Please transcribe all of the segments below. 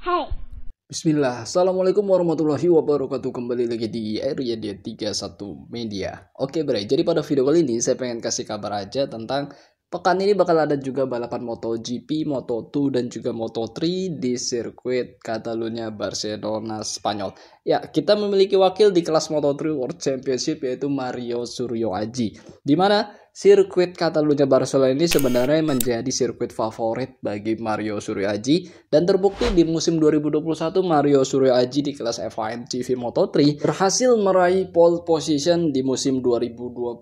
Hai. Bismillah. Assalamualaikum warahmatullahi wabarakatuh. Kembali lagi di area dia 31 Media. Oke bre, jadi pada video kali ini saya pengen kasih kabar aja tentang Pekan ini bakal ada juga balapan MotoGP, Moto2, dan juga Moto3 di sirkuit Catalunya Barcelona, Spanyol. Ya, kita memiliki wakil di kelas Moto3 World Championship yaitu Mario Suryo Aji. Di mana sirkuit Catalunya Barcelona ini sebenarnya menjadi sirkuit favorit bagi Mario Suryaji dan terbukti di musim 2021 Mario Suryaji di kelas F1 TV Moto3 berhasil meraih pole position di musim 2021.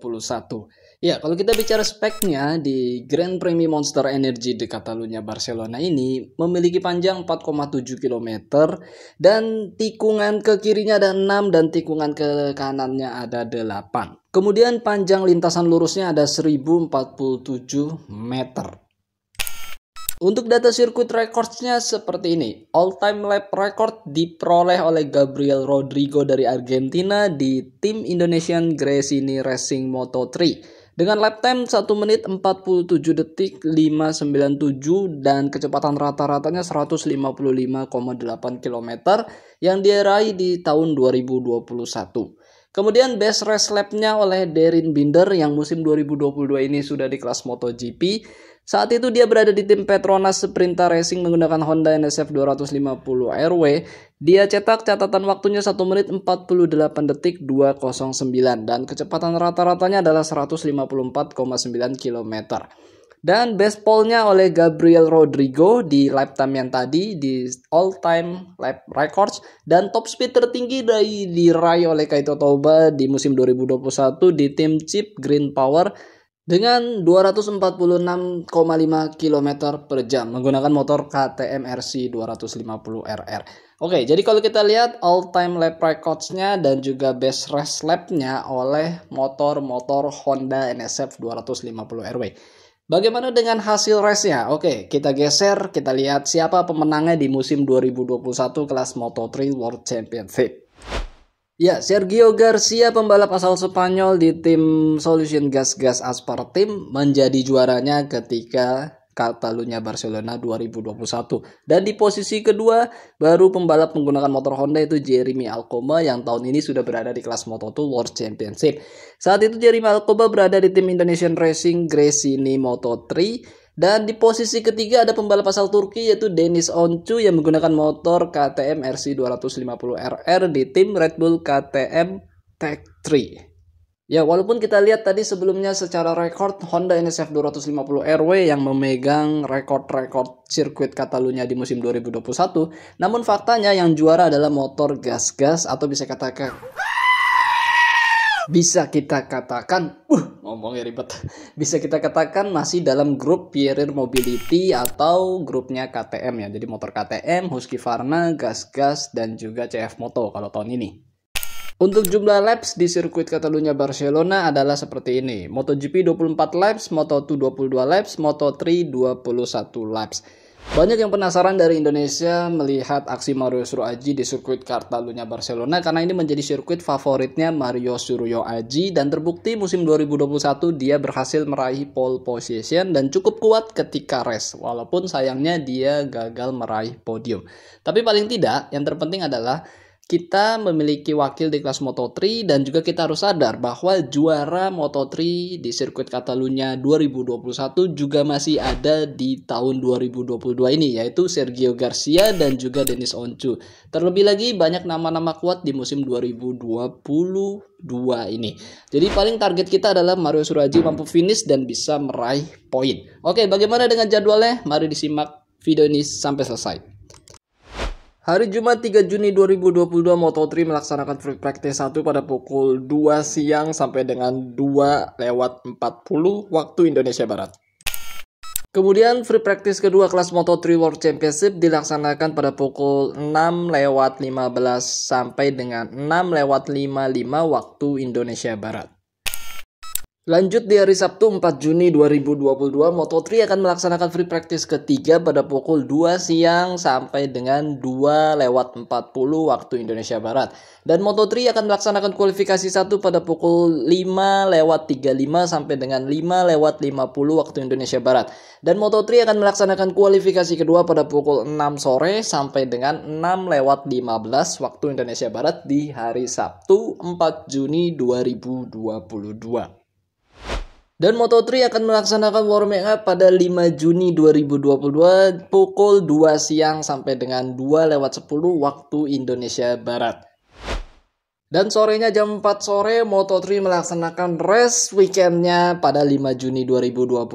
Ya, kalau kita bicara speknya di Grand Prix Monster Energy di Catalunya Barcelona ini memiliki panjang 4,7 km dan tikungan ke kirinya ada 6 dan tikungan ke kanannya ada 8. Kemudian panjang lintasan lurusnya ada 1047 meter. Untuk data sirkuit recordsnya seperti ini. All time lap record diperoleh oleh Gabriel Rodrigo dari Argentina di tim Indonesian Gresini Racing Moto3 dengan lap time 1 menit 47 detik 597 dan kecepatan rata-ratanya 155,8 km yang diraih di tahun 2021. Kemudian best race lapnya oleh Derin Binder yang musim 2022 ini sudah di kelas MotoGP. Saat itu dia berada di tim Petronas Sprinter Racing menggunakan Honda NSF 250 RW. Dia cetak catatan waktunya 1 menit 48 detik 209 dan kecepatan rata-ratanya adalah 154,9 km. Dan best pole-nya oleh Gabriel Rodrigo di lap time yang tadi di all time lap records dan top speed tertinggi dari diraih oleh Kaito Toba di musim 2021 di tim Chip Green Power dengan 246,5 km per jam menggunakan motor KTM RC 250 RR. Oke, jadi kalau kita lihat all time lap records-nya dan juga best race lap-nya oleh motor-motor Honda NSF 250 RW. Bagaimana dengan hasil race-nya? Oke, kita geser, kita lihat siapa pemenangnya di musim 2021 kelas Moto3 World Championship. Ya, Sergio Garcia pembalap asal Spanyol di tim Solution Gas Gas Aspar Team menjadi juaranya ketika Catalunya Barcelona 2021. Dan di posisi kedua baru pembalap menggunakan motor Honda itu Jeremy Alcoma yang tahun ini sudah berada di kelas Moto2 World Championship. Saat itu Jeremy Alcoma berada di tim Indonesian Racing Gresini Moto3 dan di posisi ketiga ada pembalap asal Turki yaitu Denis Oncu yang menggunakan motor KTM RC 250RR di tim Red Bull KTM Tech 3. Ya, walaupun kita lihat tadi sebelumnya secara rekor Honda NSF 250 RW yang memegang rekor-rekor sirkuit Catalunya di musim 2021, namun faktanya yang juara adalah motor gas-gas atau bisa katakan bisa kita katakan, uh, ngomongnya ribet. Bisa kita katakan masih dalam grup Pierre Mobility atau grupnya KTM ya. Jadi motor KTM, Husqvarna, Gas Gas dan juga CF Moto kalau tahun ini. Untuk jumlah laps di sirkuit Catalunya Barcelona adalah seperti ini. MotoGP 24 laps, Moto2 22 laps, Moto3 21 laps. Banyak yang penasaran dari Indonesia melihat aksi Mario Aji di sirkuit Catalunya Barcelona karena ini menjadi sirkuit favoritnya Mario Suryo Aji dan terbukti musim 2021 dia berhasil meraih pole position dan cukup kuat ketika race walaupun sayangnya dia gagal meraih podium. Tapi paling tidak yang terpenting adalah kita memiliki wakil di kelas Moto3 dan juga kita harus sadar bahwa juara Moto3 di sirkuit Catalunya 2021 juga masih ada di tahun 2022 ini yaitu Sergio Garcia dan juga Denis Oncu. Terlebih lagi banyak nama-nama kuat di musim 2022 ini. Jadi paling target kita adalah Mario Suraji mampu finish dan bisa meraih poin. Oke, bagaimana dengan jadwalnya? Mari disimak video ini sampai selesai. Hari Jumat 3 Juni 2022 Moto3 melaksanakan free practice 1 pada pukul 2 siang sampai dengan 2 lewat 40 waktu Indonesia Barat. Kemudian free practice kedua kelas Moto3 World Championship dilaksanakan pada pukul 6 lewat 15 sampai dengan 6 lewat 55 waktu Indonesia Barat. Lanjut di hari Sabtu 4 Juni 2022, Moto3 akan melaksanakan free practice ketiga pada pukul 2 siang sampai dengan 2 lewat 40 waktu Indonesia Barat. Dan Moto3 akan melaksanakan kualifikasi 1 pada pukul 5 lewat 35 sampai dengan 5 lewat 50 waktu Indonesia Barat. Dan Moto3 akan melaksanakan kualifikasi kedua pada pukul 6 sore sampai dengan 6 lewat 15 waktu Indonesia Barat di hari Sabtu 4 Juni 2022. Dan Moto3 akan melaksanakan warming up pada 5 Juni 2022 pukul 2 siang sampai dengan 2 lewat 10 waktu Indonesia Barat. Dan sorenya jam 4 sore Moto3 melaksanakan race weekendnya pada 5 Juni 2022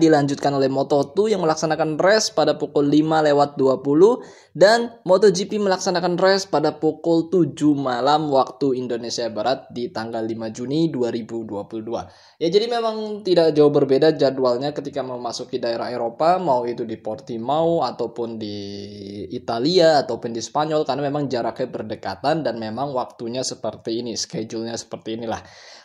dilanjutkan oleh Moto2 yang melaksanakan race pada pukul 5 lewat 20 dan MotoGP melaksanakan race pada pukul 7 malam waktu Indonesia Barat di tanggal 5 Juni 2022. Ya jadi memang tidak jauh berbeda jadwalnya ketika memasuki daerah Eropa mau itu di Portimao ataupun di Italia ataupun di Spanyol karena memang jaraknya berdekatan dan memang waktunya seperti ini, schedule-nya seperti inilah.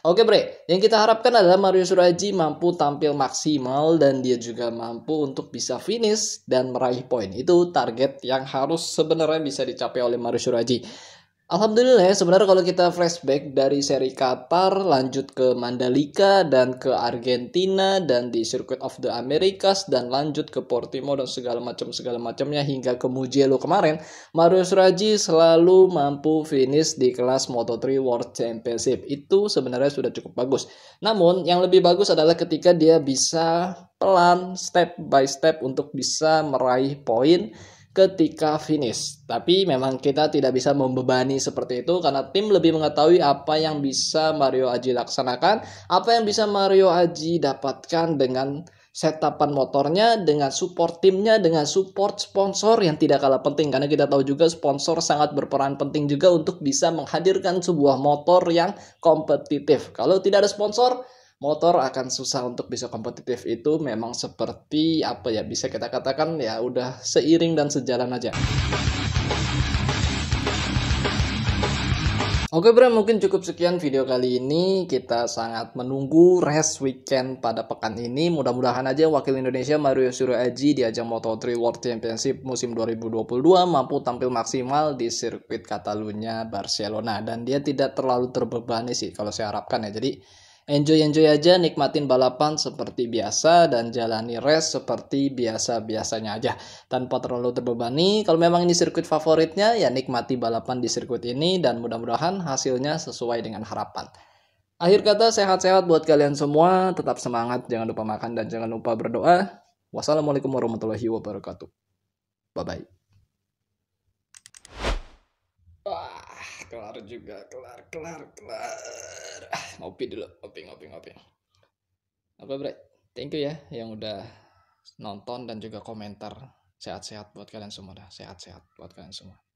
Oke Bre, yang kita harapkan adalah Mario Suraji mampu tampil maksimal dan dia juga mampu untuk bisa finish dan meraih poin. Itu target yang harus sebenarnya bisa dicapai oleh Mario Suraji. Alhamdulillah ya sebenarnya kalau kita flashback dari seri Qatar lanjut ke Mandalika dan ke Argentina dan di Circuit of the Americas dan lanjut ke Portimo dan segala macam segala macamnya hingga ke Mugello kemarin Mario Suraji selalu mampu finish di kelas Moto3 World Championship itu sebenarnya sudah cukup bagus namun yang lebih bagus adalah ketika dia bisa pelan step by step untuk bisa meraih poin ketika finish. Tapi memang kita tidak bisa membebani seperti itu karena tim lebih mengetahui apa yang bisa Mario Aji laksanakan, apa yang bisa Mario Aji dapatkan dengan setapan motornya, dengan support timnya, dengan support sponsor yang tidak kalah penting karena kita tahu juga sponsor sangat berperan penting juga untuk bisa menghadirkan sebuah motor yang kompetitif. Kalau tidak ada sponsor, motor akan susah untuk bisa kompetitif itu memang seperti apa ya bisa kita katakan ya udah seiring dan sejalan aja. Oke bro, mungkin cukup sekian video kali ini. Kita sangat menunggu rest weekend pada pekan ini. Mudah-mudahan aja wakil Indonesia Mario Aji di ajang Moto3 World Championship musim 2022 mampu tampil maksimal di sirkuit Catalunya Barcelona dan dia tidak terlalu terbebani sih kalau saya harapkan ya. Jadi Enjoy-enjoy aja, nikmatin balapan seperti biasa dan jalani race seperti biasa-biasanya aja. Tanpa terlalu terbebani, kalau memang ini sirkuit favoritnya, ya nikmati balapan di sirkuit ini dan mudah-mudahan hasilnya sesuai dengan harapan. Akhir kata sehat-sehat buat kalian semua, tetap semangat, jangan lupa makan dan jangan lupa berdoa. Wassalamualaikum warahmatullahi wabarakatuh. Bye-bye. kelar juga kelar kelar kelar ah, ngopi dulu ngopi ngopi ngopi apa bre thank you ya yang udah nonton dan juga komentar sehat-sehat buat kalian semua dah sehat-sehat buat kalian semua